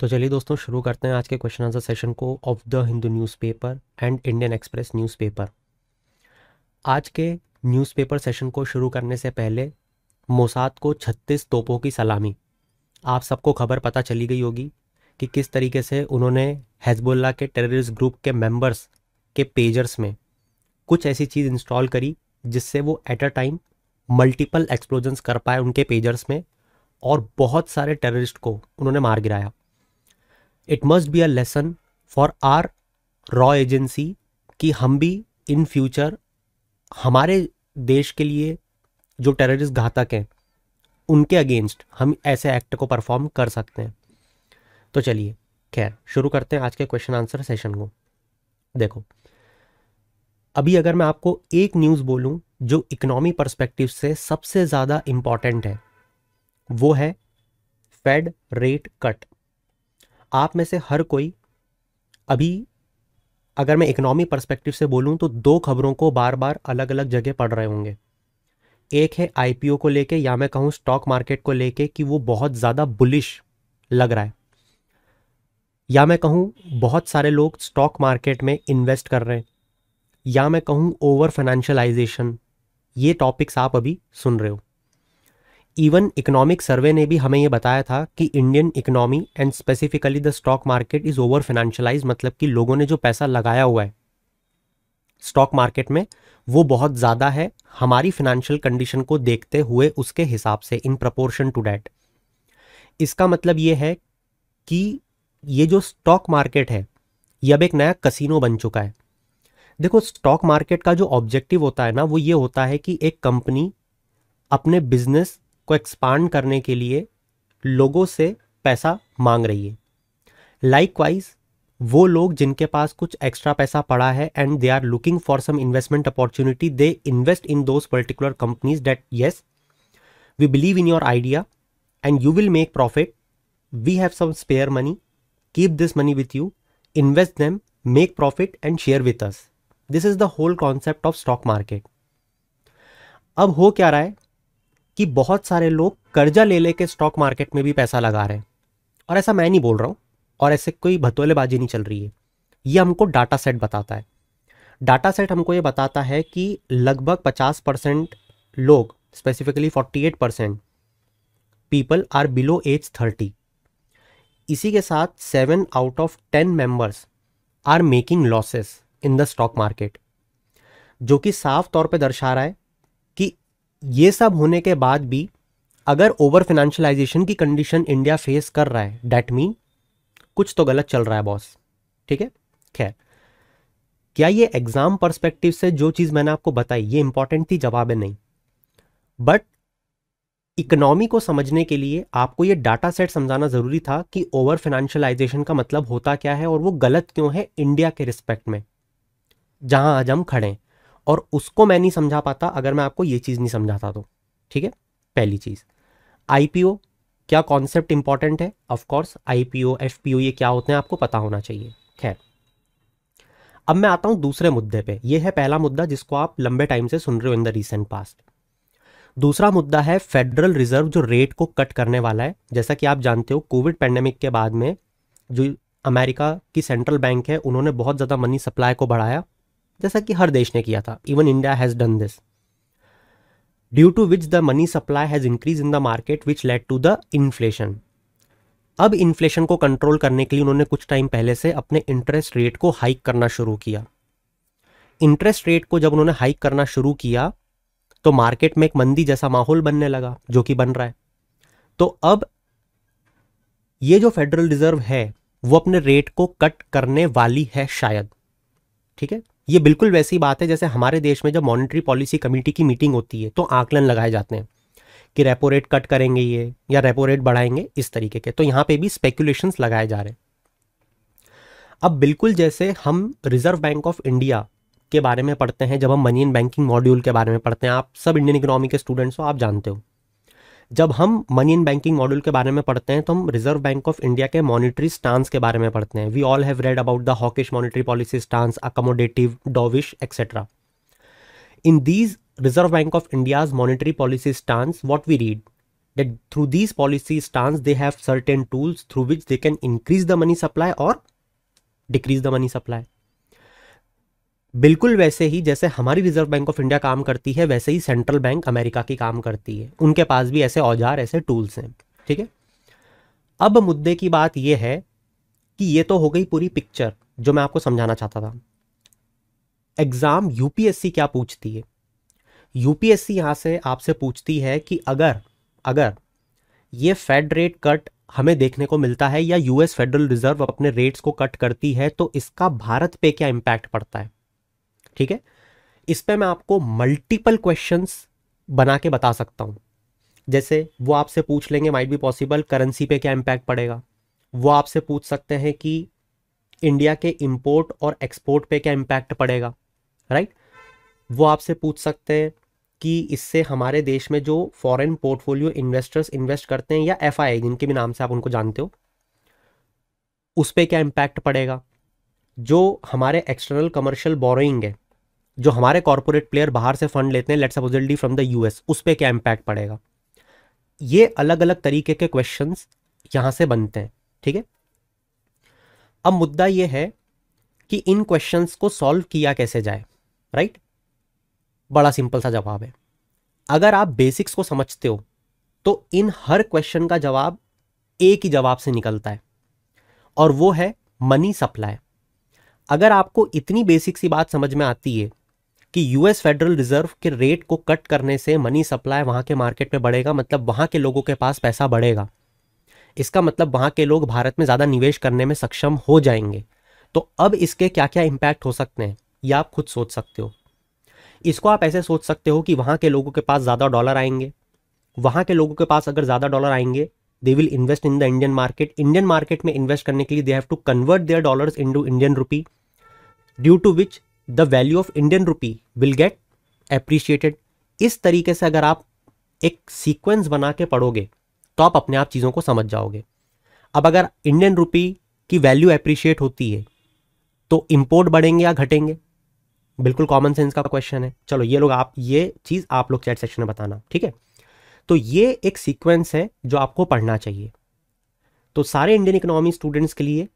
तो चलिए दोस्तों शुरू करते हैं आज के क्वेश्चन आंसर सेशन को of the Hindu newspaper and Indian Express newspaper आज के न्यूज़पेपर सेशन को शुरू करने से पहले मोसाद को 36 तोपों की सलामी आप सबको खबर पता चली गई होगी कि किस तरीके से उन्होंने हेजबुल्ला के टेररिस्ट ग्रुप के मेम्बर्स के पेजर्स में कुछ ऐसी चीज़ इंस्टॉल करी जिससे वो at a time multiple explosions कर पाए उनके पेजर्स में और बहुत सारे टेररिस्ट को उन्होंने मार गिराया it must be a lesson for our रॉ एजेंसी कि हम भी इन फ्यूचर हमारे देश के लिए जो टेररिस्ट घातक हैं उनके अगेंस्ट हम ऐसे एक्ट को परफॉर्म कर सकते हैं तो चलिए खैर शुरू करते हैं आज के क्वेश्चन आंसर सेशन को देखो अभी अगर मैं आपको एक न्यूज़ बोलूं जो इकोनॉमी पर्सपेक्टिव से सबसे ज़्यादा इम्पॉर्टेंट है वो है फेड रेट कट आप में से हर कोई अभी अगर मैं इकोनॉमी पर्सपेक्टिव से बोलूँ तो दो खबरों को बार बार अलग अलग जगह पढ़ रहे होंगे एक है आईपीओ को लेके या मैं कहूँ स्टॉक मार्केट को लेके कि वो बहुत ज़्यादा बुलिश लग रहा है या मैं कहूँ बहुत सारे लोग स्टॉक मार्केट में इन्वेस्ट कर रहे हैं या मैं कहूँ ओवर फाइनेंशियलाइजेशन ये टॉपिक्स आप अभी सुन रहे हो इवन इकोनॉमिक सर्वे ने भी हमें ये बताया था कि Indian economy and specifically the stock market is over financialise मतलब कि लोगों ने जो पैसा लगाया हुआ है स्टॉक मार्केट में वो बहुत ज़्यादा है हमारी फाइनेंशियल कंडीशन को देखते हुए उसके हिसाब से इन प्रपोर्शन टू डैट इसका मतलब ये है कि ये जो स्टॉक मार्केट है ये अब एक नया कसिनो बन चुका है देखो स्टॉक मार्केट का जो ऑब्जेक्टिव होता है ना वो ये होता है कि एक कंपनी अपने बिजनेस को एक्सपांड करने के लिए लोगों से पैसा मांग रही है लाइकवाइज वो लोग जिनके पास कुछ एक्स्ट्रा पैसा पड़ा है and they are looking for some investment opportunity they invest in those particular companies that yes we believe in your idea and you will make profit we have some spare money keep this money with you invest them make profit and share with us this is the whole concept of stock market अब हो क्या रहा है कि बहुत सारे लोग कर्जा ले लेके स्टॉक मार्केट में भी पैसा लगा रहे हैं और ऐसा मैं नहीं बोल रहा हूँ और ऐसे कोई भतोलेबाजी नहीं चल रही है ये हमको डाटा सेट बताता है डाटा सेट हमको ये बताता है कि लगभग 50 परसेंट लोग specifically 48 percent people are below age 30 इसी के साथ seven out of ten members are making losses in the stock market जो कि साफ तौर पे दर्शा रहा है ये सब होने के बाद भी अगर ओवर फिनेंशलाइजेशन की कंडीशन इंडिया फेस कर रहा है डैट मीन कुछ तो गलत चल रहा है बॉस ठीक है खैर क्या ये एग्ज़ाम परस्पेक्टिव से जो चीज़ मैंने आपको बताई ये इंपॉर्टेंट थी जवाब है नहीं बट इकोनॉमी को समझने के लिए आपको ये डाटा सेट समझाना ज़रूरी था कि ओवर फिनेंशलाइजेशन का मतलब होता क्या है और वो गलत क्यों है इंडिया के रिस्पेक्ट में जहां आज हम खड़े हैं और उसको मैं नहीं समझा पाता अगर मैं आपको ये चीज़ नहीं समझाता तो ठीक है पहली चीज़ आईपीओ क्या कॉन्सेप्ट इंपॉर्टेंट है ऑफकोर्स आईपीओ ओ ये क्या होते हैं आपको पता होना चाहिए खैर अब मैं आता हूं दूसरे मुद्दे पे ये है पहला मुद्दा जिसको आप लंबे टाइम से सुन रहे हो इन द रिसेंट पास्ट दूसरा मुद्दा है फेडरल रिजर्व जो रेट को कट करने वाला है जैसा कि आप जानते हो कोविड पैंडेमिक के बाद में जो अमेरिका की सेंट्रल बैंक है उन्होंने बहुत ज़्यादा मनी सप्लाई को बढ़ाया जैसा कि हर देश ने किया था even India has done this due to which the money supply has increase in the market which led to the inflation अब इन्फ्लेशन को कंट्रोल करने के लिए उन्होंने कुछ टाइम पहले से अपने इंटरेस्ट रेट को हाइक करना शुरू किया इंटरेस्ट रेट को जब उन्होंने हाइक करना शुरू किया तो मार्केट में एक मंदी जैसा माहौल बनने लगा जो कि बन रहा है तो अब ये जो फेडरल रिजर्व है वो अपने रेट को कट करने वाली है शायद ठीक है ये बिल्कुल वैसी बात है जैसे हमारे देश में जब मॉनिटरी पॉलिसी कमेटी की मीटिंग होती है तो आकलन लगाए जाते हैं कि रेपो रेट कट करेंगे ये या रेपो रेट बढ़ाएंगे इस तरीके के तो यहाँ पे भी स्पेकुलेशंस लगाए जा रहे हैं अब बिल्कुल जैसे हम रिजर्व बैंक ऑफ इंडिया के बारे में पढ़ते हैं जब हम मनी इन बैंकिंग मॉड्यूल के बारे में पढ़ते हैं आप सब इंडियन इकोनॉमी के स्टूडेंट्स हो आप जानते हो जब हम मनी इन बैंकिंग मॉड्यूल के बारे में पढ़ते हैं तो हम रिजर्व बैंक ऑफ इंडिया के मॉनिटरी स्टांस के बारे में पढ़ते हैं we all have read about the hawkish monetary policy stance accommodative dovish etcetera in these reserve bank of India's monetary policy stance what we read that through these policy stance they have certain tools through which they can increase the money supply और decrease the money supply बिल्कुल वैसे ही जैसे हमारी reserve bank of India काम करती है वैसे ही central bank America की काम करती है उनके पास भी ऐसे औजार ऐसे टूल्स हैं ठीक है अब मुद्दे की बात यह है कि ये तो हो गई पूरी पिक्चर जो मैं आपको समझाना चाहता था एग्ज़ाम यूपीएससी क्या पूछती है यूपीएससी यहाँ से आपसे पूछती है कि अगर अगर ये फेड रेट कट हमें देखने को मिलता है या यूएस फेडरल रिजर्व अपने रेट्स को कट करती है तो इसका भारत पे क्या इम्पैक्ट पड़ता है ठीक है इस पर मैं आपको मल्टीपल क्वेश्चंस बना के बता सकता हूँ जैसे वो आपसे पूछ लेंगे माइट बी पॉसिबल करेंसी पे क्या इम्पैक्ट पड़ेगा वो आपसे पूछ सकते हैं कि इंडिया के इंपोर्ट और एक्सपोर्ट पे क्या इम्पैक्ट पड़ेगा राइट वो आपसे पूछ सकते हैं कि इससे हमारे देश में जो फॉरेन पोर्टफोलियो इन्वेस्टर्स इन्वेस्ट करते हैं या एफ जिनके भी नाम से आप उनको जानते हो उस पर क्या इम्पैक्ट पड़ेगा जो हमारे एक्सटर्नल कमर्शियल बोरोइंग है जो हमारे कॉरपोरेट प्लेयर बाहर से फंड लेते हैं let's supposedly from the US उस पर क्या इम्पैक्ट पड़ेगा ये अलग अलग तरीके के क्वेश्चन यहाँ से बनते हैं ठीक है अब मुद्दा ये है कि इन क्वेश्चन को सॉल्व किया कैसे जाए राइट बड़ा सिंपल सा जवाब है अगर आप बेसिक्स को समझते हो तो इन हर क्वेश्चन का जवाब एक ही जवाब से निकलता है और वो है मनी सप्लाई अगर आपको इतनी बेसिक सी बात समझ में आती है कि यूएस फेडरल रिजर्व के रेट को कट करने से मनी सप्लाई वहाँ के मार्केट में बढ़ेगा मतलब वहाँ के लोगों के पास पैसा बढ़ेगा इसका मतलब वहाँ के लोग भारत में ज़्यादा निवेश करने में सक्षम हो जाएंगे तो अब इसके क्या क्या इम्पैक्ट हो सकते हैं ये आप खुद सोच सकते हो इसको आप ऐसे सोच सकते हो कि वहाँ के लोगों के पास ज़्यादा डॉलर आएंगे वहाँ के लोगों के पास अगर ज़्यादा डॉलर आएंगे they will invest in the Indian market Indian market में इन्वेस्ट करने के लिए they have to convert their dollars into Indian rupee due to which the value of Indian rupee will get appreciated इस तरीके से अगर आप एक सीक्वेंस बना के पढ़ोगे तो आप अपने आप चीज़ों को समझ जाओगे अब अगर इंडियन रुपी की वैल्यू एप्रिशिएट होती है तो इम्पोर्ट बढ़ेंगे या घटेंगे बिल्कुल कॉमन सेंस का क्वेश्चन है चलो ये लोग आप ये चीज़ आप लोग चैट सेक्शन में बताना ठीक है तो ये एक सीक्वेंस है जो आपको पढ़ना चाहिए तो सारे इंडियन इकोनॉमी स्टूडेंट्स के लिए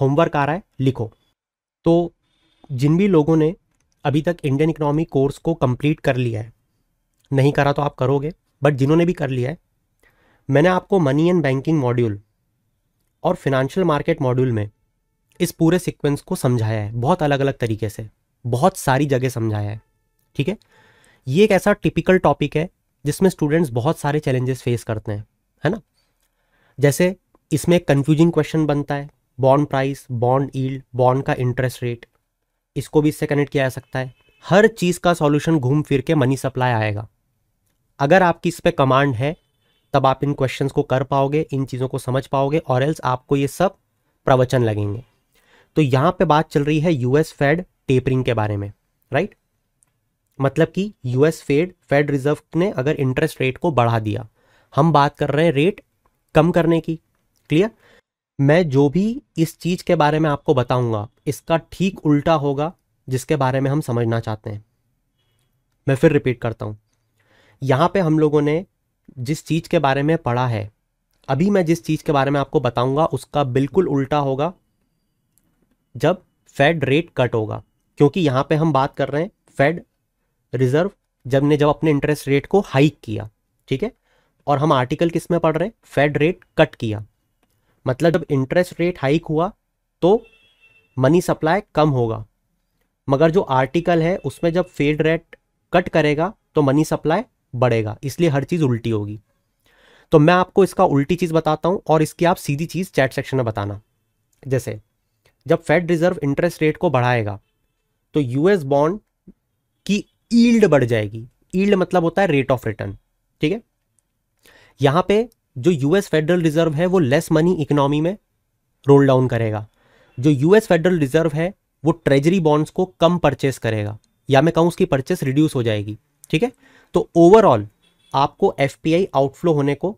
होमवर्क आ रहा है लिखो तो जिन भी लोगों ने अभी तक इंडियन इकोनॉमी कोर्स को कंप्लीट कर लिया है नहीं करा तो आप करोगे बट जिन्होंने भी कर लिया है मैंने आपको मनी एंड बैंकिंग मॉड्यूल और फिनेंशियल मार्केट मॉड्यूल में इस पूरे सीक्वेंस को समझाया है बहुत अलग अलग तरीके से बहुत सारी जगह समझाया है ठीक है ये एक ऐसा टिपिकल टॉपिक है जिसमें स्टूडेंट्स बहुत सारे चैलेंजेस फेस करते हैं है ना जैसे इसमें कंफ्यूजिंग क्वेश्चन बनता है bond price bond yield bond का इंटरेस्ट रेट इसको भी इससे कनेक्ट किया जा सकता है हर चीज़ का सॉल्यूशन घूम फिर के मनी सप्लाई आएगा अगर आपकी इस पर कमांड है तब आप इन क्वेश्चंस को कर पाओगे इन चीज़ों को समझ पाओगे और एल्स आपको ये सब प्रवचन लगेंगे तो यहाँ पे बात चल रही है यूएस फेड टेपरिंग के बारे में राइट मतलब कि यूएस फेड फेड रिजर्व ने अगर इंटरेस्ट रेट को बढ़ा दिया हम बात कर रहे हैं रेट कम करने की क्लियर मैं जो भी इस चीज़ के बारे में आपको बताऊंगा इसका ठीक उल्टा होगा जिसके बारे में हम समझना चाहते हैं मैं फिर रिपीट करता हूँ यहाँ पे हम लोगों ने जिस चीज़ के बारे में पढ़ा है अभी मैं जिस चीज़ के बारे में आपको बताऊंगा उसका बिल्कुल उल्टा होगा जब फेड रेट कट होगा क्योंकि यहाँ पे हम बात कर रहे हैं फेड रिजर्व जब ने जब अपने इंटरेस्ट रेट को हाइक किया ठीक है और हम आर्टिकल किस में पढ़ रहे हैं फेड रेट कट किया मतलब जब इंटरेस्ट रेट हाइक हुआ तो मनी सप्लाई कम होगा मगर जो आर्टिकल है उसमें जब फेड रेट कट करेगा तो मनी सप्लाई बढ़ेगा इसलिए हर चीज़ उल्टी होगी तो मैं आपको इसका उल्टी चीज़ बताता हूँ और इसकी आप सीधी चीज़ चैट सेक्शन में बताना जैसे जब फेड रिजर्व इंटरेस्ट रेट को बढ़ाएगा तो यूएस बॉन्ड की ईल्ड बढ़ जाएगी ईल्ड मतलब होता है रेट ऑफ रिटर्न ठीक है यहाँ पे जो यूएस फेडरल रिजर्व है वो लेस मनी इकोनॉमी में रोल डाउन करेगा जो यूएस फेडरल रिजर्व है वो ट्रेजरी बॉन्ड्स को कम परचेस करेगा या मैं कहूँ उसकी परचेस रिड्यूस हो जाएगी ठीक है तो ओवरऑल आपको एफ आउटफ्लो होने को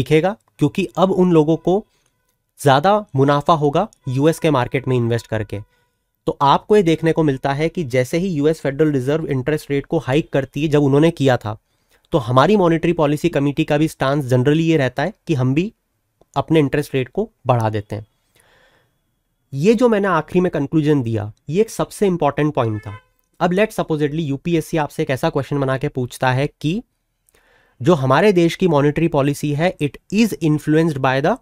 दिखेगा क्योंकि अब उन लोगों को ज़्यादा मुनाफा होगा यूएस के मार्केट में इन्वेस्ट करके तो आपको ये देखने को मिलता है कि जैसे ही US federal reserve interest rate को हाइक करती है जब उन्होंने किया था तो हमारी मॉनेटरी पॉलिसी कमेटी का भी स्टांस जनरली ये रहता है कि हम भी अपने इंटरेस्ट रेट को बढ़ा देते हैं ये जो मैंने आखिरी में कंक्लूजन दिया ये एक सबसे इंपॉर्टेंट पॉइंट था अब लेट सपोजिटली यूपीएससी आपसे एक ऐसा क्वेश्चन बना के पूछता है कि जो हमारे देश की मॉनेटरी पॉलिसी है it is influenced by the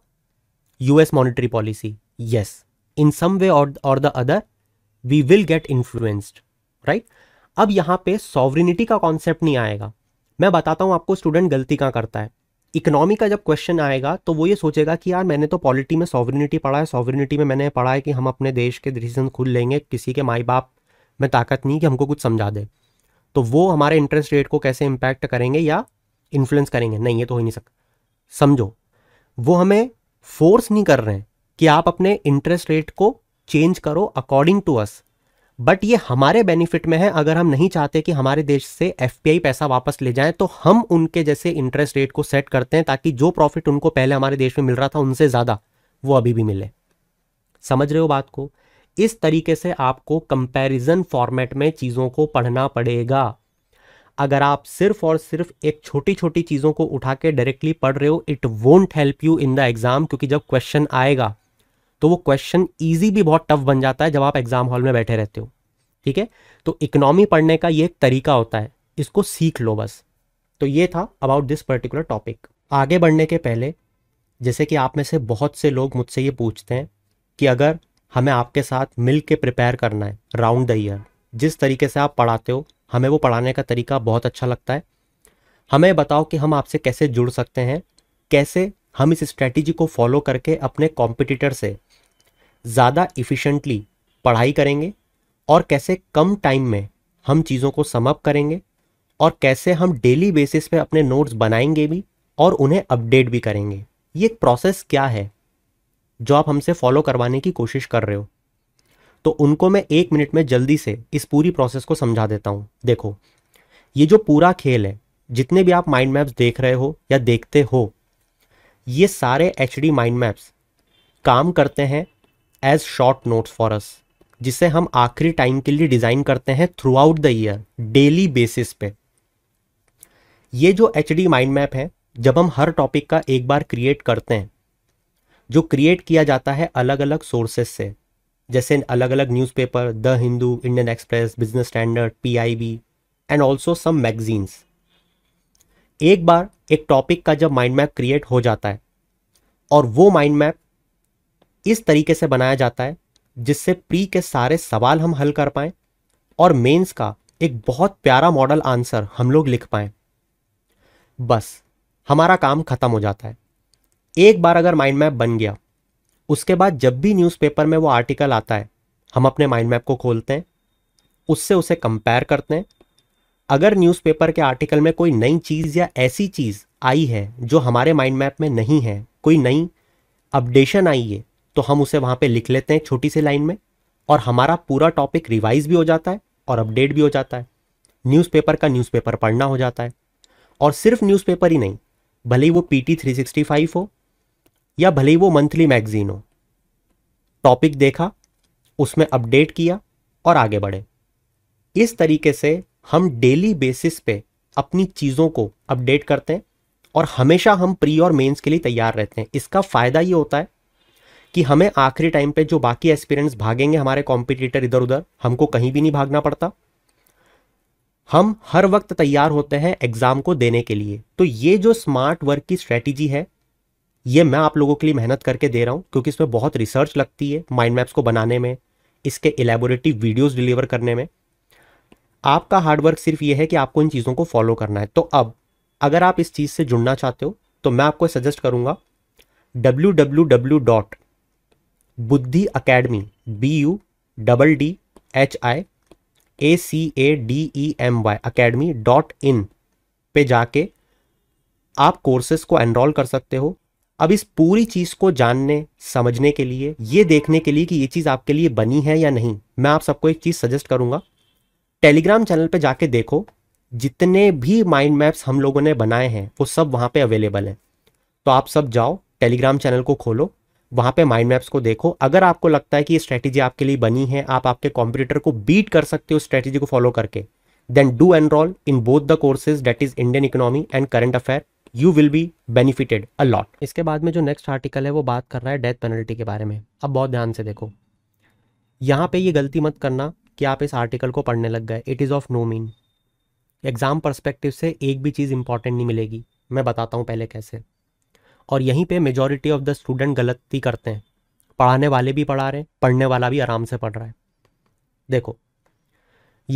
US monetary policy yes in some way और the other we will get influenced right अब यहां पे सॉवरिनिटी का कॉन्सेप्ट नहीं आएगा मैं बताता हूँ आपको स्टूडेंट गलती कहाँ करता है इकोनॉमी का जब क्वेश्चन आएगा तो वो ये सोचेगा कि यार मैंने तो पॉलिटी में सॉवरिनिटी पढ़ा है सॉवरिनिटी में मैंने पढ़ा है कि हम अपने देश के डिसीजन खुद लेंगे किसी के माई बाप में ताकत नहीं कि हमको कुछ समझा दे तो वो हमारे इंटरेस्ट रेट को कैसे इम्पैक्ट करेंगे या इन्फ्लुएंस करेंगे नहीं ये तो हो ही नहीं सकता समझो वो हमें फोर्स नहीं कर रहे हैं कि आप अपने इंटरेस्ट रेट को चेंज करो अकॉर्डिंग टू अस बट ये हमारे बेनिफिट में है अगर हम नहीं चाहते कि हमारे देश से एफ पैसा वापस ले जाएं तो हम उनके जैसे इंटरेस्ट रेट को सेट करते हैं ताकि जो प्रॉफिट उनको पहले हमारे देश में मिल रहा था उनसे ज़्यादा वो अभी भी मिले समझ रहे हो बात को इस तरीके से आपको कंपैरिजन फॉर्मेट में चीज़ों को पढ़ना पड़ेगा अगर आप सिर्फ और सिर्फ एक छोटी छोटी चीज़ों को उठा के डायरेक्टली पढ़ रहे हो it won't help you in the exam क्योंकि जब क्वेश्चन आएगा तो वो क्वेश्चन ईजी भी बहुत टफ बन जाता है जब आप एग्जाम हॉल में बैठे रहते हो ठीक है तो इकोनॉमी पढ़ने का ये एक तरीका होता है इसको सीख लो बस तो ये था अबाउट दिस पर्टिकुलर टॉपिक आगे बढ़ने के पहले जैसे कि आप में से बहुत से लोग मुझसे ये पूछते हैं कि अगर हमें आपके साथ मिल के प्रिपेयर करना है राउंड द ईयर जिस तरीके से आप पढ़ाते हो हमें वो पढ़ाने का तरीका बहुत अच्छा लगता है हमें बताओ कि हम आपसे कैसे जुड़ सकते हैं कैसे हम इस स्ट्रैटेजी को फॉलो करके अपने कॉम्पिटिटर से ज़्यादा इफ़िशेंटली पढ़ाई करेंगे और कैसे कम टाइम में हम चीज़ों को समअप करेंगे और कैसे हम डेली बेसिस पे अपने नोट्स बनाएंगे भी और उन्हें अपडेट भी करेंगे ये प्रोसेस क्या है जो आप हमसे फॉलो करवाने की कोशिश कर रहे हो तो उनको मैं एक मिनट में जल्दी से इस पूरी प्रोसेस को समझा देता हूँ देखो ये जो पूरा खेल है जितने भी आप माइंड मैप्स देख रहे हो या देखते हो ये सारे एच माइंड मैप्स काम करते हैं as short notes for us जिसे हम आखिरी टाइम के लिए डिज़ाइन करते हैं throughout the year daily basis पे ये जो एच डी माइंड मैप है जब हम हर टॉपिक का एक बार क्रिएट करते हैं जो क्रिएट किया जाता है अलग अलग सोर्सेज से जैसे अलग अलग newspaper the Hindu Indian Express Business Standard PIB and also some magazines एक बार एक टॉपिक का जब माइंड मैप क्रिएट हो जाता है और वो माइंड मैप इस तरीके से बनाया जाता है जिससे प्री के सारे सवाल हम हल कर पाएँ और मेंस का एक बहुत प्यारा मॉडल आंसर हम लोग लिख पाएं बस हमारा काम ख़त्म हो जाता है एक बार अगर माइंड मैप बन गया उसके बाद जब भी न्यूज़पेपर में वो आर्टिकल आता है हम अपने माइंड मैप को खोलते हैं उससे उसे कंपेयर करते हैं अगर न्यूज़पेपर के आर्टिकल में कोई नई चीज़ या ऐसी चीज़ आई है जो हमारे माइंड मैप में नहीं है कोई नई अपडेशन आई है तो हम उसे वहां पे लिख लेते हैं छोटी सी लाइन में और हमारा पूरा टॉपिक रिवाइज भी हो जाता है और अपडेट भी हो जाता है न्यूज़पेपर का न्यूज़पेपर पढ़ना हो जाता है और सिर्फ न्यूज़पेपर ही नहीं भले ही वो P T three sixty five हो या भले ही वो मंथली मैगजीन हो टॉपिक देखा उसमें अपडेट किया और आगे बढ़े इस तरीके से हम डेली बेसिस पे अपनी चीज़ों को अपडेट करते हैं और हमेशा हम प्री और मेंस के लिए तैयार रहते हैं इसका फ़ायदा ये होता है कि हमें आखिरी टाइम पे जो बाकी एस्पिरेंट्स भागेंगे हमारे कॉम्पिटिटर इधर उधर हमको कहीं भी नहीं भागना पड़ता हम हर वक्त तैयार होते हैं एग्ज़ाम को देने के लिए तो ये जो स्मार्ट वर्क की स्ट्रैटेजी है ये मैं आप लोगों के लिए मेहनत करके दे रहा हूँ क्योंकि इसमें बहुत रिसर्च लगती है माइंड मैप्स को बनाने में इसके एलेबोरेटिव वीडियोज डिलीवर करने में आपका हार्डवर्क सिर्फ ये है कि आपको इन चीज़ों को फॉलो करना है तो अब अगर आप इस चीज़ से जुड़ना चाहते हो तो मैं आपको सजेस्ट करूँगा W W W dot Buddhi academy B U double D H I A C A D E M Y academy dot in पे जाके आप कोर्सेज को एनरोल कर सकते हो अब इस पूरी चीज़ को जानने समझने के लिए ये देखने के लिए कि ये चीज़ आपके लिए बनी है या नहीं मैं आप सबको एक चीज़ सजेस्ट करूँगा टेलीग्राम चैनल पे जाके देखो जितने भी माइंड मैप्स हम लोगों ने बनाए हैं वो सब वहाँ पे अवेलेबल हैं तो आप सब जाओ टेलीग्राम चैनल को खोलो वहाँ पे माइंड मैप्स को देखो अगर आपको लगता है कि ये स्ट्रेटेजी आपके लिए बनी है आप आपके कॉम्पिटिटर को बीट कर सकते हो स्ट्रैटेजी को फॉलो करके then do enrol in both the courses that is Indian economy and current affair you will be benefited a lot इसके बाद में जो नेक्स्ट आर्टिकल है वो बात कर रहा है डेथ पेनल्टी के बारे में अब बहुत ध्यान से देखो यहाँ पे ये गलती मत करना कि आप इस आर्टिकल को पढ़ने लग गए it is of no mean exam perspective से एक भी चीज़ इंपॉर्टेंट नहीं मिलेगी मैं बताता हूँ पहले कैसे और यहीं पे मेजॉरिटी ऑफ द स्टूडेंट गलती करते हैं पढ़ाने वाले भी पढ़ा रहे हैं पढ़ने वाला भी आराम से पढ़ रहा है देखो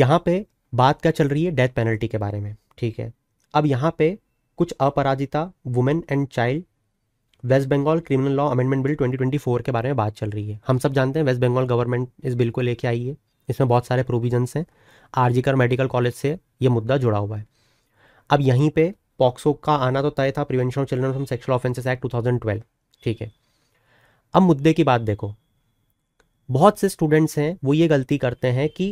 यहाँ पे बात क्या चल रही है डेथ पेनल्टी के बारे में ठीक है अब यहाँ पे कुछ Aparajita women and child West Bengal criminal law amendment bill 2024 के बारे में बात चल रही है हम सब जानते हैं वेस्ट बंगाल गवर्नमेंट इस बिल को लेके आई है इसमें बहुत सारे प्रोविजन्स हैं आरजीकर मेडिकल कॉलेज से ये मुद्दा जुड़ा हुआ है अब यहीं पे पॉक्सो का आना तो तय था prevention of children from sexual offences act 2012 ठीक है अब मुद्दे की बात देखो बहुत से स्टूडेंट्स हैं वो ये गलती करते हैं कि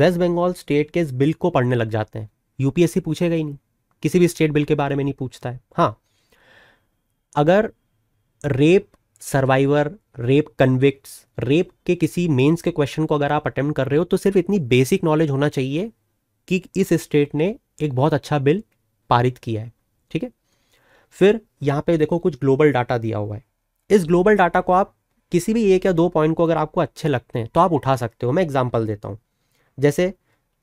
वेस्ट बंगाल स्टेट के इस बिल को पढ़ने लग जाते हैं यूपीएससी पूछेगा ही नहीं किसी भी स्टेट बिल के बारे में नहीं पूछता है हाँ अगर rape survivor rape convict rape के किसी मेंस के क्वेश्चन को अगर आप अटेम्प्ट कर रहे हो तो सिर्फ इतनी बेसिक नॉलेज होना चाहिए कि इस स्टेट ने एक बहुत अच्छा बिल पारित किया है ठीक है फिर यहाँ पे देखो कुछ ग्लोबल डाटा दिया हुआ है इस ग्लोबल डाटा को आप किसी भी एक या दो पॉइंट को अगर आपको अच्छे लगते हैं तो आप उठा सकते हो मैं एग्जाम्पल देता हूँ जैसे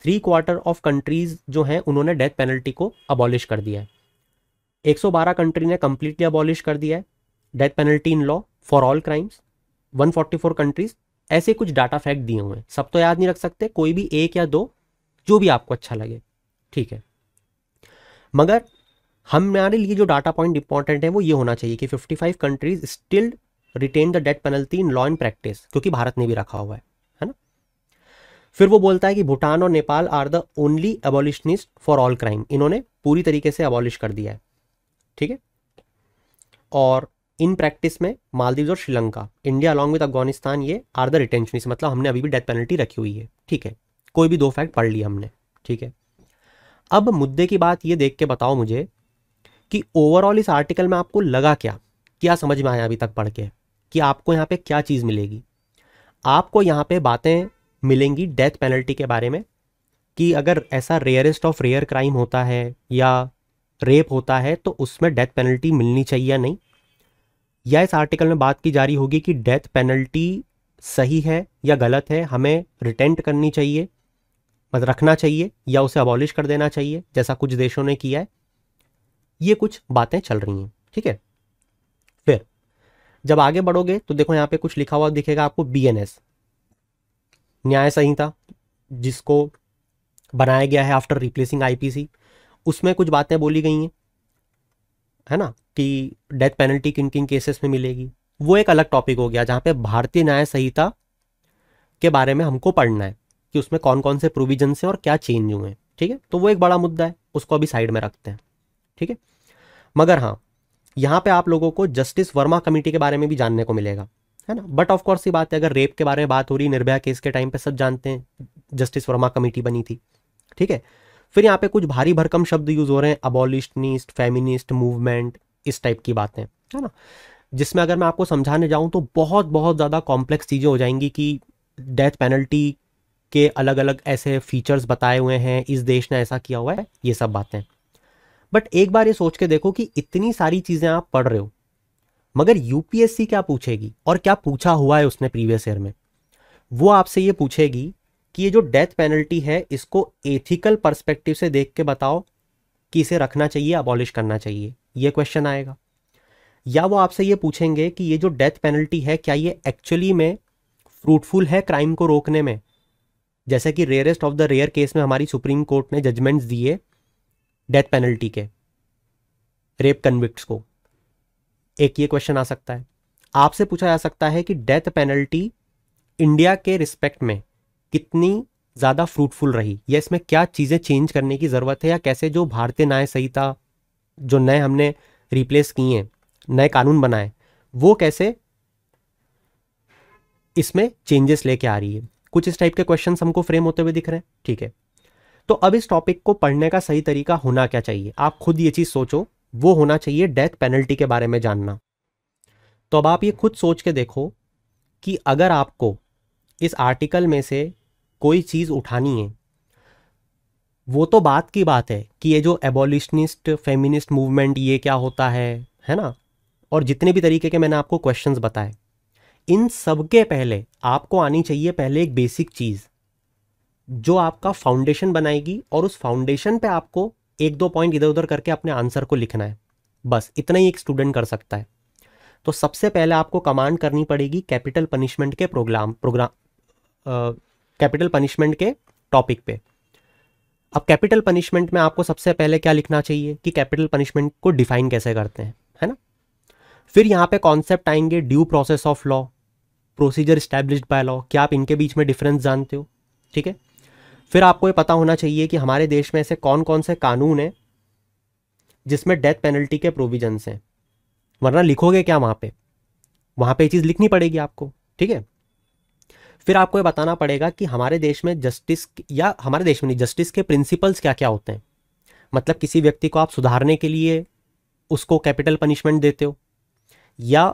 थ्री क्वार्टर ऑफ कंट्रीज जो हैं उन्होंने डेथ पेनल्टी को अबॉलिश कर दिया है 112 कंट्री ने कम्प्लीटली अबॉलिश कर दिया है death penalty in law for all crimes 144 countries ऐसे कुछ डाटा फैक्ट दिए हुए हैं सब तो याद नहीं रख सकते कोई भी एक या दो जो भी आपको अच्छा लगे ठीक है मगर हमारे लिए जो डाटा पॉइंट इंपॉर्टेंट है वो ये होना चाहिए कि 55 countries still retain the death penalty in law and practice क्योंकि भारत ने भी रखा हुआ है है ना फिर वो बोलता है कि भूटान और Nepal are the only abolitionist for all crime इन्होंने पूरी तरीके से अबॉलिश कर दिया है ठीक है और इन प्रैक्टिस में मालदीव और Sri Lanka India along with Afghanistan ये आर द रिटेंशनिस्ट मतलब हमने अभी भी डेथ पेनल्टी रखी हुई है ठीक है कोई भी दो फैक्ट पढ़ लिया हमने ठीक है अब मुद्दे की बात ये देख के बताओ मुझे कि ओवरऑल इस आर्टिकल में आपको लगा क्या क्या समझ में आया अभी तक पढ़ के कि आपको यहाँ पे क्या चीज़ मिलेगी आपको यहाँ पे बातें मिलेंगी डेथ पेनल्टी के बारे में कि अगर ऐसा रेयरेस्ट ऑफ रेयर क्राइम होता है या रेप होता है तो उसमें डेथ पेनल्टी मिलनी चाहिए या नहीं या इस आर्टिकल में बात की जा रही होगी कि डेथ पेनल्टी सही है या गलत है हमें रिटेंट करनी चाहिए मतलब रखना चाहिए या उसे अबॉलिश कर देना चाहिए जैसा कुछ देशों ने किया है ये कुछ बातें चल रही हैं ठीक है फिर जब आगे बढ़ोगे तो देखो यहाँ पे कुछ लिखा हुआ दिखेगा आपको एस न्याय संहिता जिसको बनाया गया है आफ्टर रिप्लेसिंग आईपीसी उसमें कुछ बातें बोली गई हैं है ना कि डेथ पेनल्टी किन किन केसेस में मिलेगी वो एक अलग टॉपिक हो गया जहाँ पे भारतीय न्याय संहिता के बारे में हमको पढ़ना है कि उसमें कौन कौन से प्रोविजन हैं और क्या चेंज हुए हैं ठीक है तो वो एक बड़ा मुद्दा है उसको अभी साइड में रखते हैं ठीक है मगर हाँ यहाँ पे आप लोगों को जस्टिस वर्मा कमेटी के बारे में भी जानने को मिलेगा है ना बट ऑफ कोर्स ये बात है अगर रेप के बारे में बात हो रही निर्भया केस के टाइम पे सब जानते हैं जस्टिस वर्मा कमेटी बनी थी ठीक है फिर यहाँ पे कुछ भारी भरकम शब्द यूज हो रहे हैं अबॉलिशनिस्ट फेमिनिस्ट मूवमेंट इस टाइप की बातें है ना जिसमें अगर मैं आपको समझाने जाऊँ तो बहुत बहुत ज़्यादा कॉम्प्लेक्स चीज़ें हो जाएंगी कि डेथ पेनल्टी के अलग अलग ऐसे फीचर्स बताए हुए हैं इस देश ने ऐसा किया हुआ है ये सब बातें बट एक बार ये सोच के देखो कि इतनी सारी चीज़ें आप पढ़ रहे हो मगर यूपीएससी क्या पूछेगी और क्या पूछा हुआ है उसने प्रीवियस ईयर में वो आपसे ये पूछेगी कि ये जो डेथ पेनल्टी है इसको एथिकल परस्पेक्टिव से देख के बताओ कि इसे रखना चाहिए अबॉलिश करना चाहिए ये क्वेश्चन आएगा या वो आपसे ये पूछेंगे कि ये जो डेथ पेनल्टी है क्या ये एक्चुअली में फ्रूटफुल है क्राइम को रोकने में जैसा कि rarest of the rare case में हमारी सुप्रीम कोर्ट ने जजमेंट्स दिए डेथ पेनल्टी के रेप कन्विक्ट को एक ये क्वेश्चन आ सकता है आपसे पूछा जा सकता है कि डेथ पेनल्टी इंडिया के रिस्पेक्ट में कितनी ज़्यादा फ्रूटफुल रही या इसमें क्या चीज़ें चेंज करने की ज़रूरत है या कैसे जो भारतीय न्याय संहिता जो नए हमने रिप्लेस किए हैं नए कानून बनाए वो कैसे इसमें चेंजेस लेके आ रही है कुछ इस टाइप के क्वेश्चन हमको फ्रेम होते हुए दिख रहे हैं ठीक है तो अब इस टॉपिक को पढ़ने का सही तरीका होना क्या चाहिए आप खुद ये चीज़ सोचो वो होना चाहिए डेथ पेनल्टी के बारे में जानना तो अब आप ये खुद सोच के देखो कि अगर आपको इस आर्टिकल में से कोई चीज़ उठानी है वो तो बात की बात है कि ये जो एबोलिशनिस्ट फेमिनिस्ट मूवमेंट ये क्या होता है है ना और जितने भी तरीके के मैंने आपको क्वेश्चंस बताए इन सब के पहले आपको आनी चाहिए पहले एक बेसिक चीज़ जो आपका फाउंडेशन बनाएगी और उस फाउंडेशन पे आपको एक दो पॉइंट इधर उधर करके अपने आंसर को लिखना है बस इतना ही एक स्टूडेंट कर सकता है तो सबसे पहले आपको कमांड करनी पड़ेगी कैपिटल पनिशमेंट के प्रोग्राम प्रोग्राम कैपिटल पनिशमेंट के टॉपिक पे अब कैपिटल पनिशमेंट में आपको सबसे पहले क्या लिखना चाहिए कि कैपिटल पनिशमेंट को डिफाइन कैसे करते हैं है ना फिर यहाँ पे कॉन्सेप्ट आएंगे due process of law procedure establish by law क्या आप इनके बीच में डिफरेंस जानते हो ठीक है फिर आपको ये पता होना चाहिए कि हमारे देश में ऐसे कौन कौन से कानून हैं जिसमें डेथ पेनल्टी के प्रोविजंस हैं वरना लिखोगे क्या वहाँ पे वहाँ पे ये चीज़ लिखनी पड़ेगी आपको ठीक है फिर आपको ये बताना पड़ेगा कि हमारे देश में जस्टिस या हमारे देश में नहीं जस्टिस के प्रिंसिपल्स क्या क्या होते हैं मतलब किसी व्यक्ति को आप सुधारने के लिए उसको कैपिटल पनिशमेंट देते हो या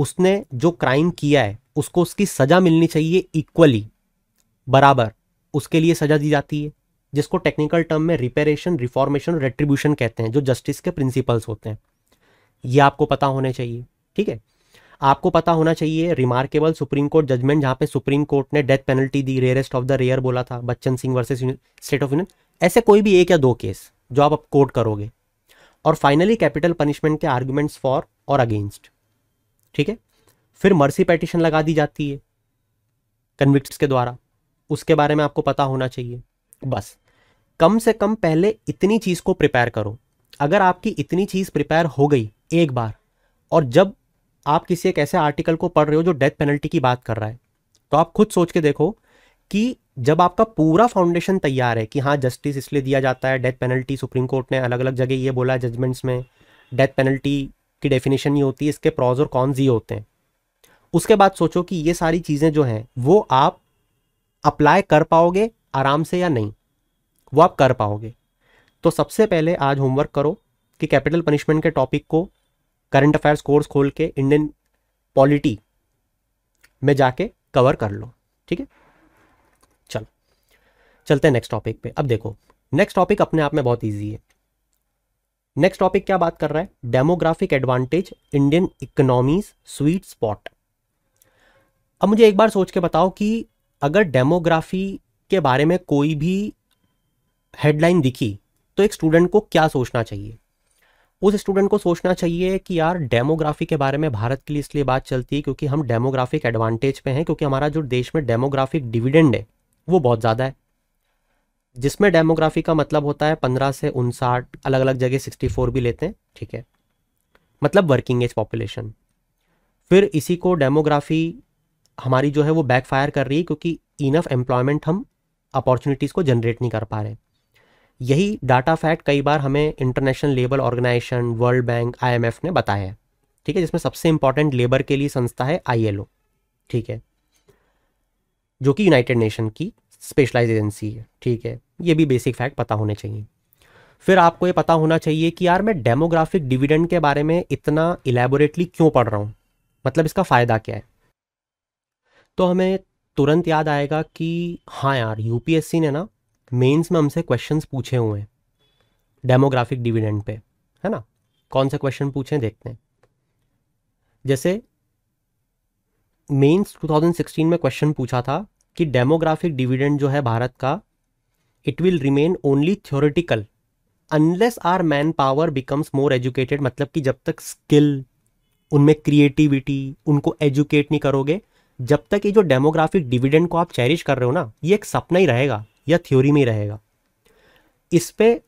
उसने जो क्राइम किया है उसको उसकी सज़ा मिलनी चाहिए इक्वली बराबर उसके लिए सज़ा दी जाती है जिसको टेक्निकल टर्म में रिपेरेशन रिफॉर्मेशन रेट्रीब्यूशन कहते हैं जो जस्टिस के प्रिंसिपल्स होते हैं ये आपको पता होने चाहिए ठीक है आपको पता होना चाहिए रिमार्केबल सुप्रीम कोर्ट जजमेंट जहाँ पे सुप्रीम कोर्ट ने डेथ पेनल्टी दी रेयरेस्ट ऑफ द रेयर बोला था Bachchan Singh versus state of union ऐसे कोई भी एक या दो केस जो आप कोर्ट करोगे और फाइनली कैपिटल पनिशमेंट के आर्ग्यूमेंट्स फॉर और अगेंस्ट ठीक है फिर मर्सी पेटिशन लगा दी जाती है कन्विक्ट के द्वारा उसके बारे में आपको पता होना चाहिए बस कम से कम पहले इतनी चीज़ को प्रिपेयर करो अगर आपकी इतनी चीज़ प्रिपेयर हो गई एक बार और जब आप किसी एक ऐसे आर्टिकल को पढ़ रहे हो जो डेथ पेनल्टी की बात कर रहा है तो आप खुद सोच के देखो कि जब आपका पूरा फाउंडेशन तैयार है कि हाँ जस्टिस इसलिए दिया जाता है डेथ पेनल्टी सुप्रीम कोर्ट ने अलग अलग जगह ये बोला जजमेंट्स में डेथ पेनल्टी की डेफिनेशन ये होती है इसके प्रॉज और कॉन्स ये होते हैं उसके बाद सोचो कि ये सारी चीज़ें जो हैं वो आप अप्लाई कर पाओगे आराम से या नहीं वो आप कर पाओगे तो सबसे पहले आज होमवर्क करो कि कैपिटल पनिशमेंट के टॉपिक को करंट अफेयर्स कोर्स खोल के इंडियन पॉलिटी में जाके कवर कर लो ठीक है चलो चलते हैं नेक्स्ट टॉपिक पे अब देखो नेक्स्ट टॉपिक अपने आप में बहुत ईजी है नेक्स्ट टॉपिक क्या बात कर रहा है demographic advantage Indian economy's sweet spot अब मुझे एक बार सोच के बताओ कि अगर डेमोग्राफी के बारे में कोई भी हेडलाइन दिखी तो एक स्टूडेंट को क्या सोचना चाहिए उस स्टूडेंट को सोचना चाहिए कि यार डेमोग्राफी के बारे में भारत के लिए इसलिए बात चलती है क्योंकि हम डेमोग्राफिक एडवांटेज पे हैं क्योंकि हमारा जो देश में डेमोग्राफिक डिविडेंड है वो बहुत ज़्यादा है जिसमें डेमोग्राफी का मतलब होता है पंद्रह से उनसाठ अलग अलग जगह सिक्सटी फोर भी लेते हैं ठीक है मतलब वर्किंग एज पॉपुलेशन फिर इसी को डेमोग्राफी हमारी जो है वो बैकफायर कर रही है क्योंकि इनफ एम्प्लॉयमेंट हम अपॉर्चुनिटीज़ को जनरेट नहीं कर पा रहे यही डाटा फैक्ट कई बार हमें International Labour Organization World Bank IMF ने बताया है ठीक है जिसमें सबसे इंपॉर्टेंट लेबर के लिए संस्था है आईएलओ ठीक है जो कि यूनाइटेड नेशन की स्पेशलाइज एजेंसी है ठीक है ये भी बेसिक फैक्ट पता होने चाहिए फिर आपको ये पता होना चाहिए कि यार मैं डेमोग्राफिक डिविडेंड के बारे में इतना इलेबोरेटली क्यों पढ़ रहा हूँ मतलब इसका फ़ायदा क्या है तो हमें तुरंत याद आएगा कि हाँ यार यूपीएससी ने ना मेंस में हमसे क्वेश्चंस पूछे हुए हैं डेमोग्राफिक डिविडेंड पे है ना कौन से क्वेश्चन पूछे देखते हैं जैसे मेंस 2016 में क्वेश्चन पूछा था कि डेमोग्राफिक डिविडेंड जो है भारत का it will remain only theoretical unless our manpower becomes more educated मतलब कि जब तक स्किल उनमें क्रिएटिविटी उनको एजुकेट नहीं करोगे जब तक ये जो डेमोग्राफिक डिविडेंड को आप चैरिश कर रहे हो ना ये एक सपना ही रहेगा या थ्योरी में ही रहेगा इस पर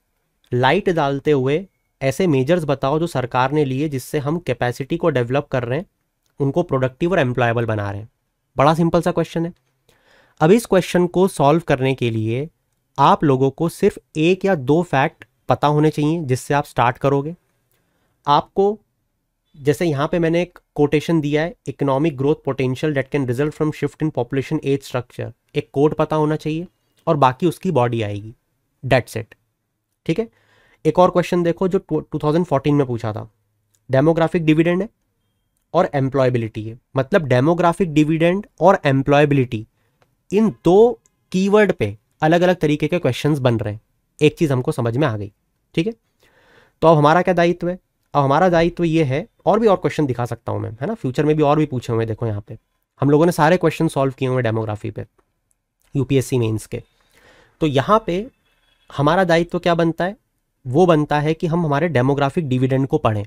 लाइट डालते हुए ऐसे मेजर्स बताओ जो सरकार ने लिए जिससे हम कैपेसिटी को डेवलप कर रहे हैं उनको प्रोडक्टिव और एम्प्लॉयबल बना रहे हैं बड़ा सिंपल सा क्वेश्चन है अब इस क्वेश्चन को सॉल्व करने के लिए आप लोगों को सिर्फ एक या दो फैक्ट पता होने चाहिए जिससे आप स्टार्ट करोगे आपको जैसे यहाँ पे मैंने एक कोटेशन दिया है economic growth potential that can result from shift in population age structure एक कोड पता होना चाहिए और बाकी उसकी बॉडी आएगी डेट सेट ठीक है एक और क्वेश्चन देखो जो 2014 में पूछा था डेमोग्राफिक डिविडेंड है और एम्प्लॉयबिलिटी है मतलब डेमोग्राफिक डिविडेंड और एम्प्लॉयबिलिटी इन दो कीवर्ड पे अलग अलग तरीके के क्वेश्चंस बन रहे हैं एक चीज़ हमको समझ में आ गई ठीक है तो अब हमारा क्या दायित्व है अब हमारा दायित्व ये है और भी और क्वेश्चन दिखा सकता हूं मैं है ना फ्यूचर में भी और भी पूछे हुए देखो यहाँ पे हम लोगों ने सारे क्वेश्चन सॉल्व किए हुए डेमोग्राफी पे यूपीएससी मेन्स के तो यहाँ पे हमारा दायित्व क्या बनता है वो बनता है कि हम हमारे डेमोग्राफिक डिविडेंड को पढ़ें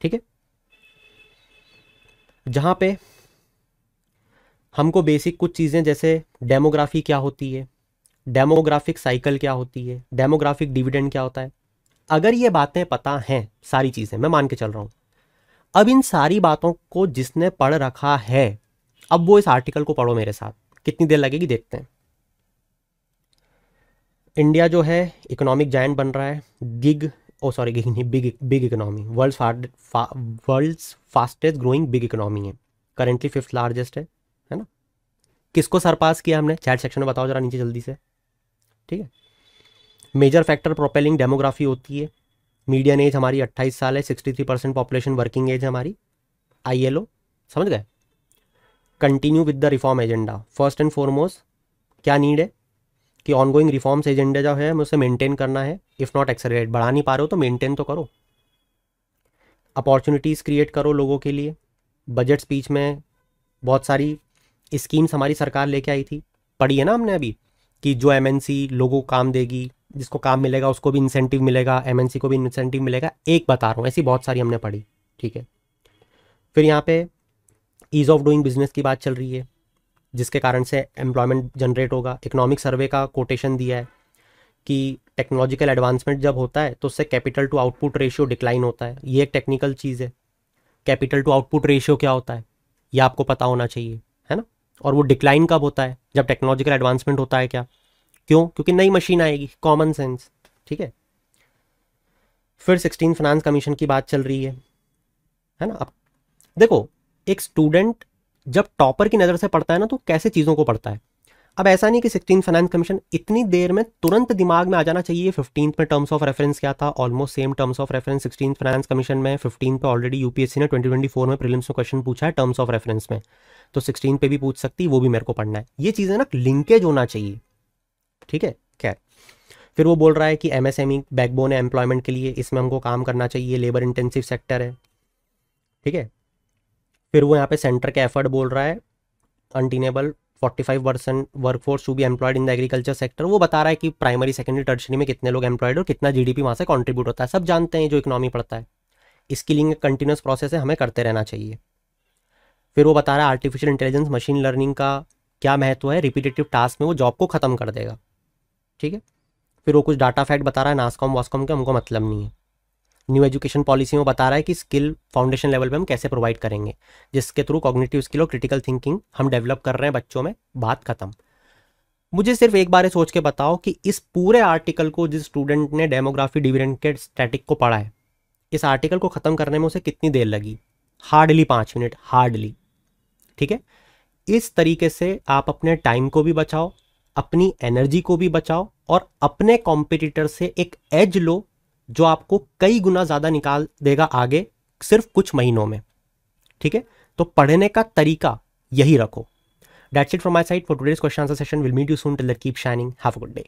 ठीक है जहां पे हमको बेसिक कुछ चीज़ें जैसे डेमोग्राफी क्या होती है डेमोग्राफिक साइकिल क्या होती है डेमोग्राफिक डिविडेंड क्या होता है अगर ये बातें पता हैं सारी चीज़ें मैं मान के चल रहा हूँ अब इन सारी बातों को जिसने पढ़ रखा है अब वो इस आर्टिकल को पढ़ो मेरे साथ कितनी देर लगेगी देखते हैं इंडिया जो है इकोनॉमिक जायंट बन रहा है गिग ओ सॉरी गिग नहीं big big economy world world's fastest growing big economy है करेंटली फिफ्थ लार्जेस्ट है है ना किसको सरपास किया हमने चैट सेक्शन में बताओ जरा नीचे जल्दी से ठीक है मेजर फैक्टर प्रोपेलिंग डेमोग्राफी होती है मीडियन एज हमारी 28 साल है 63 परसेंट पॉपुलेशन वर्किंग एज हमारी ओ समझ गए continue with the reform agenda first and foremost क्या नीड है कि ऑनगोइंग रिफॉर्म्स एजेंडा जो है उसे मेंटेन करना है इफ़ नॉट एक्सेलरेट बढ़ा नहीं पा रहे हो तो मेंटेन तो करो अपॉर्चुनिटीज़ क्रिएट करो लोगों के लिए बजट स्पीच में बहुत सारी स्कीम्स हमारी सरकार लेके आई थी पढ़ी है ना हमने अभी कि जो एम लोगों को काम देगी जिसको काम मिलेगा उसको भी इंसेंटिव मिलेगा एम को भी इंसेंटिव मिलेगा एक बता रहा हूँ ऐसी बहुत सारी हमने पढ़ी ठीक है फिर यहाँ पे ईज़ ऑफ डूइंग बिजनेस की बात चल रही है जिसके कारण से एम्प्लॉयमेंट जनरेट होगा इकोनॉमिक सर्वे का कोटेशन दिया है कि टेक्नोलॉजिकल एडवांसमेंट जब होता है तो उससे capital to output ratio decline होता है ये एक टेक्निकल चीज़ है कैपिटल टू आउटपुट रेशियो क्या होता है यह आपको पता होना चाहिए और वो डिक्लाइन कब होता है जब टेक्नोलॉजिकल एडवांसमेंट होता है क्या क्यों क्योंकि नई मशीन आएगी कॉमन सेंस ठीक है फिर सिक्सटीन फाइनेंस कमीशन की बात चल रही है है ना अब देखो एक स्टूडेंट जब टॉपर की नज़र से पढ़ता है ना तो कैसे चीज़ों को पढ़ता है अब ऐसा नहीं कि सिक्सटीन फाइनेंस कमीशन इतनी देर में तुरंत दिमाग में आ जाना चाहिए फिफ्टीन में टर्म्स ऑफ रेफरेंस क्या था almost same terms of reference sixteen finance commission में फिफ्टीन पे ऑलरेडी यूपीएससी ने ट्वेंटी ट्वेंटी फोर में प्रीलिम्स में क्वेश्चन पूछा है टर्म्स ऑफ रेफरेंस में तो सिक्सटीन पे भी पूछ सकती वो भी मेरे को पढ़ना है ये चीज़ें ना लिंकेज होना चाहिए ठीक है खैर फिर वो बोल रहा है कि एमएसएमई बैकबोन e है एम्प्लॉयमेंट के लिए इसमें हमको काम करना चाहिए लेबर इंटेंसिव सेक्टर है ठीक है फिर वो यहाँ पे सेंटर के एफर्ट बोल रहा है untenable five percent work force to be employed in the agriculture sector वो बता रहा है कि प्राइमरी सेकेंडरी टर्शरी में कितने लोग एम्प्लॉयड और कितना पी वहाँ से कॉन्ट्रीब्यूट होता है सब जानते हैं जो इकोनॉमी पड़ता है स्किलिंग लिंग कंटिन्यूस प्रोसेस है हमें करते रहना चाहिए फिर वो बता रहा है आर्टिफिशियल इंटेलिजेंस मशीन लर्निंग का क्या महत्व है रिपीटेटिव टास्क में वो जॉब को ख़त्म कर देगा ठीक है फिर वो कुछ डाटा फैक्ट बता रहा है नासकॉम वास्कॉम के हमको मतलब नहीं है न्यू एजुकेशन पॉलिसी में बता रहा है कि स्किल फाउंडेशन लेवल पे हम कैसे प्रोवाइड करेंगे जिसके थ्रू कॉग्निटिव स्किल और क्रिटिकल थिंकिंग हम डेवलप कर रहे हैं बच्चों में बात खत्म मुझे सिर्फ एक बार सोच के बताओ कि इस पूरे आर्टिकल को जिस स्टूडेंट ने डेमोग्राफी डिविडेंटेड स्टैटिक को पढ़ा है इस आर्टिकल को ख़त्म करने में उसे कितनी देर लगी हार्डली पाँच मिनट हार्डली ठीक है इस तरीके से आप अपने टाइम को भी बचाओ अपनी एनर्जी को भी बचाओ और अपने कॉम्पिटिटर से एक एज लो जो आपको कई गुना ज्यादा निकाल देगा आगे सिर्फ कुछ महीनों में ठीक है तो पढ़ने का तरीका यही रखो that's it from my side for today's question session will meet you soon till keep shining have good day